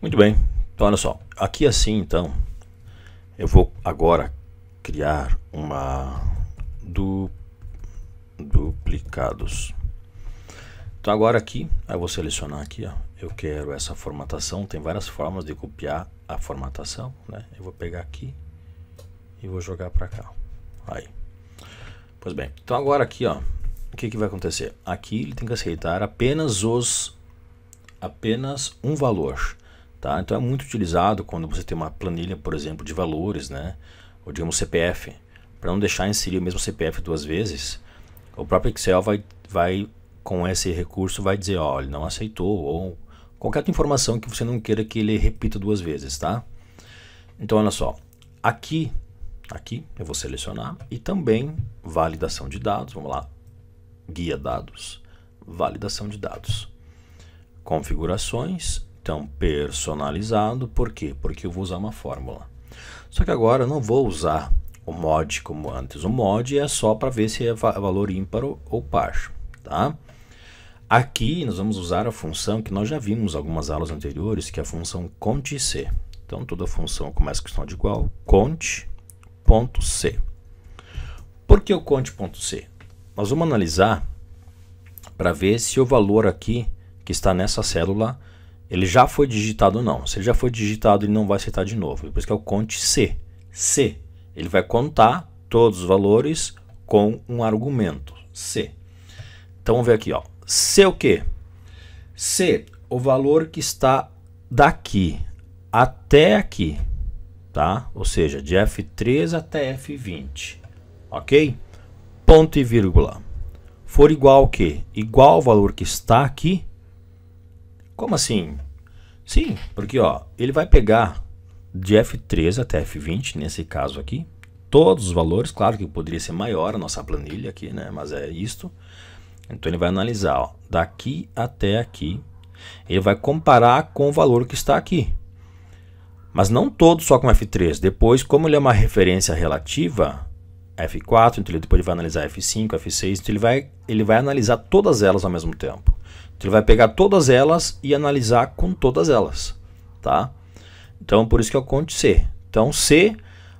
Muito bem, então olha só, aqui assim então, eu vou agora criar uma du... duplicados. Então agora aqui, eu vou selecionar aqui, ó, eu quero essa formatação, tem várias formas de copiar a formatação, né? Eu vou pegar aqui e vou jogar para cá, aí. Pois bem, então agora aqui, ó, o que, que vai acontecer? Aqui ele tem que aceitar apenas os, apenas um valor, Tá? Então é muito utilizado quando você tem uma planilha, por exemplo, de valores, né? ou digamos CPF. Para não deixar inserir o mesmo CPF duas vezes, o próprio Excel vai, vai com esse recurso, vai dizer, ó, ele não aceitou, ou qualquer outra informação que você não queira que ele repita duas vezes, tá? Então, olha só, aqui, aqui eu vou selecionar e também validação de dados, vamos lá, guia dados, validação de dados, configurações então personalizado, por quê? Porque eu vou usar uma fórmula. Só que agora eu não vou usar o mod como antes. O mod é só para ver se é, é valor ímpar ou par, tá? Aqui nós vamos usar a função que nós já vimos algumas aulas anteriores, que é a função cont_c. Então toda função começa com sinal de igual, cont.c. Por que o C? Nós vamos analisar para ver se o valor aqui que está nessa célula ele já foi digitado não. Se ele já foi digitado, ele não vai aceitar de novo. isso que é o conte C. C. Ele vai contar todos os valores com um argumento. C. Então vamos ver aqui, ó. C é o quê? C, o valor que está daqui até aqui, tá? Ou seja, de F3 até F20, ok? Ponto e vírgula. For igual ao quê? Igual ao valor que está aqui como assim? Sim, porque ó, ele vai pegar de F3 até F20, nesse caso aqui, todos os valores, claro que poderia ser maior a nossa planilha aqui, né? mas é isto. Então ele vai analisar ó, daqui até aqui, ele vai comparar com o valor que está aqui. Mas não todo só com F3, depois como ele é uma referência relativa, F4, então ele depois vai analisar F5, F6, então ele vai, ele vai analisar todas elas ao mesmo tempo. Então, ele vai pegar todas elas e analisar com todas elas, tá? Então, por isso que eu é conte C. Então, C,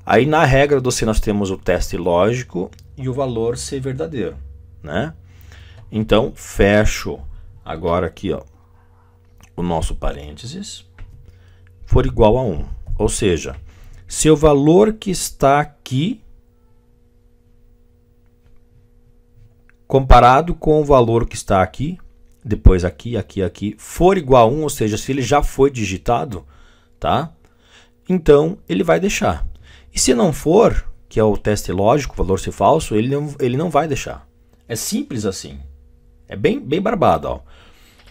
aí na regra do C nós temos o teste lógico e o valor C verdadeiro, né? Então, fecho agora aqui, ó, o nosso parênteses for igual a 1. Ou seja, se o valor que está aqui comparado com o valor que está aqui depois aqui, aqui, aqui, for igual a 1, ou seja, se ele já foi digitado, tá? Então, ele vai deixar. E se não for, que é o teste lógico, valor se falso, ele não, ele não vai deixar. É simples assim. É bem, bem barbado, ó.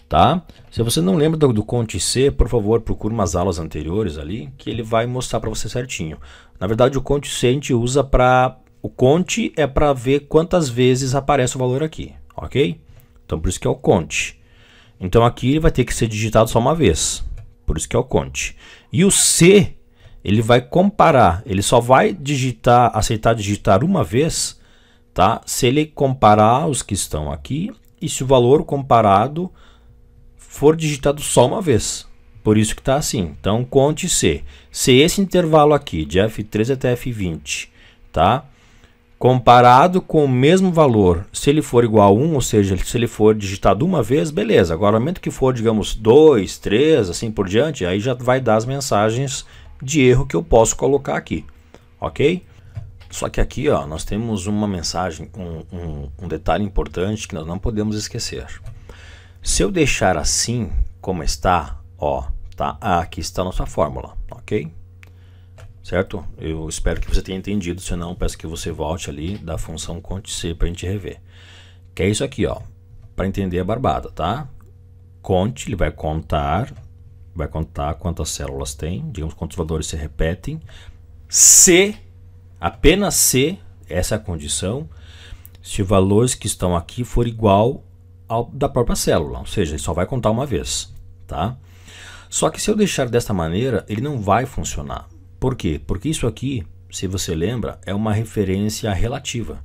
Tá? Se você não lembra do, do Conte C, por favor, procure umas aulas anteriores ali, que ele vai mostrar para você certinho. Na verdade, o Conte C a gente usa para... O Conte é para ver quantas vezes aparece o valor aqui, ok? Então por isso que é o count. Então aqui ele vai ter que ser digitado só uma vez. Por isso que é o count. E o C, ele vai comparar. Ele só vai digitar, aceitar digitar uma vez, tá? Se ele comparar os que estão aqui e se o valor comparado for digitado só uma vez. Por isso que está assim. Então, conte C. Se esse intervalo aqui, de F3 até F20, tá? comparado com o mesmo valor, se ele for igual a 1, ou seja, se ele for digitado uma vez, beleza. Agora, momento que for, digamos, 2, 3, assim por diante, aí já vai dar as mensagens de erro que eu posso colocar aqui, ok? Só que aqui ó, nós temos uma mensagem, um, um, um detalhe importante que nós não podemos esquecer. Se eu deixar assim como está, ó, tá? aqui está a nossa fórmula, ok? certo? Eu espero que você tenha entendido, senão peço que você volte ali da função conte-c para a gente rever. Que é isso aqui, ó, para entender a é barbada, tá? Conte, ele vai contar, vai contar quantas células tem, digamos quantos valores se repetem. Se, apenas se, essa é a condição, se os valores que estão aqui for igual ao da própria célula, ou seja, ele só vai contar uma vez, tá? Só que se eu deixar desta maneira, ele não vai funcionar. Por quê? Porque isso aqui, se você lembra, é uma referência relativa.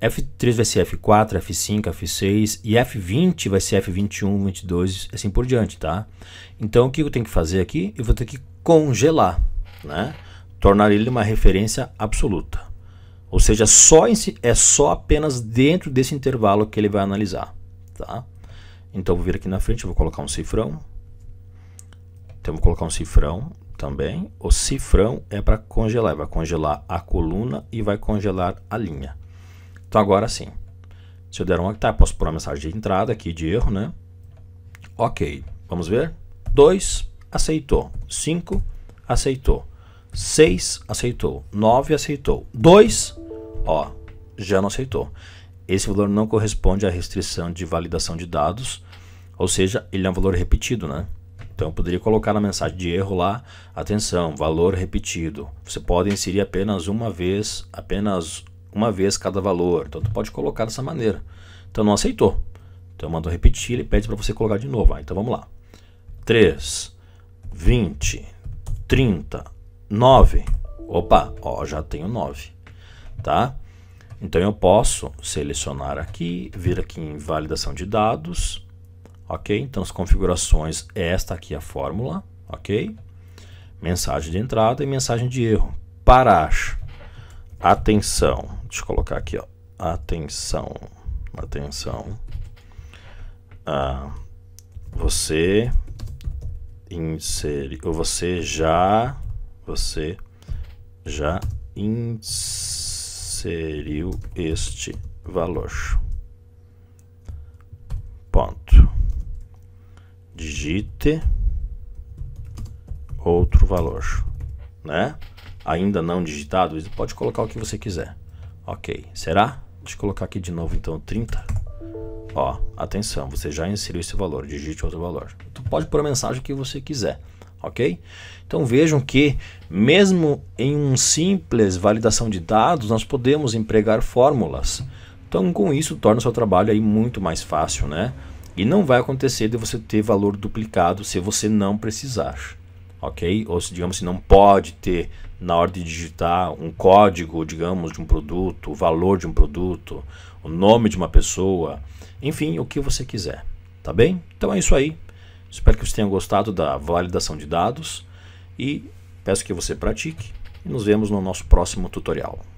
F3 vai ser F4, F5, F6 e F20 vai ser F21, 22 assim por diante, tá? Então o que eu tenho que fazer aqui? Eu vou ter que congelar, né? Tornar ele uma referência absoluta. Ou seja, só é só apenas dentro desse intervalo que ele vai analisar, tá? Então vou vir aqui na frente, vou colocar um cifrão. Então vou colocar um cifrão também. O cifrão é para congelar, vai congelar a coluna e vai congelar a linha. Então agora sim, se eu der um octave, posso pôr uma mensagem de entrada aqui de erro, né? Ok, vamos ver. 2, aceitou. 5, aceitou. 6, aceitou. 9, aceitou. 2, ó, já não aceitou. Esse valor não corresponde à restrição de validação de dados, ou seja, ele é um valor repetido, né? Então poderia colocar na mensagem de erro lá, atenção, valor repetido. Você pode inserir apenas uma vez, apenas uma vez cada valor. Então tu pode colocar dessa maneira. Então não aceitou. Então mandou repetir, ele pede para você colocar de novo. Ah, então vamos lá. 3, 20, 30, 9. Opa, ó, já tenho 9. Tá? Então eu posso selecionar aqui, vir aqui em validação de dados ok? Então, as configurações, esta aqui é a fórmula, ok? Mensagem de entrada e mensagem de erro. Parar. Atenção. Deixa eu colocar aqui, ó. Atenção. Atenção. Ah, você inseriu, você já, você já inseriu este valor. Ponto digite outro valor, né? Ainda não digitado, pode colocar o que você quiser. Ok, será? Deixa eu colocar aqui de novo então 30. Ó, atenção, você já inseriu esse valor, digite outro valor. Tu então, pode pôr a mensagem que você quiser, ok? Então vejam que mesmo em um simples validação de dados, nós podemos empregar fórmulas. Então com isso torna o seu trabalho aí muito mais fácil, né? E não vai acontecer de você ter valor duplicado se você não precisar, ok? Ou se, digamos, se não pode ter na hora de digitar um código, digamos, de um produto, o valor de um produto, o nome de uma pessoa, enfim, o que você quiser, tá bem? Então é isso aí. Espero que você tenha gostado da validação de dados e peço que você pratique e nos vemos no nosso próximo tutorial.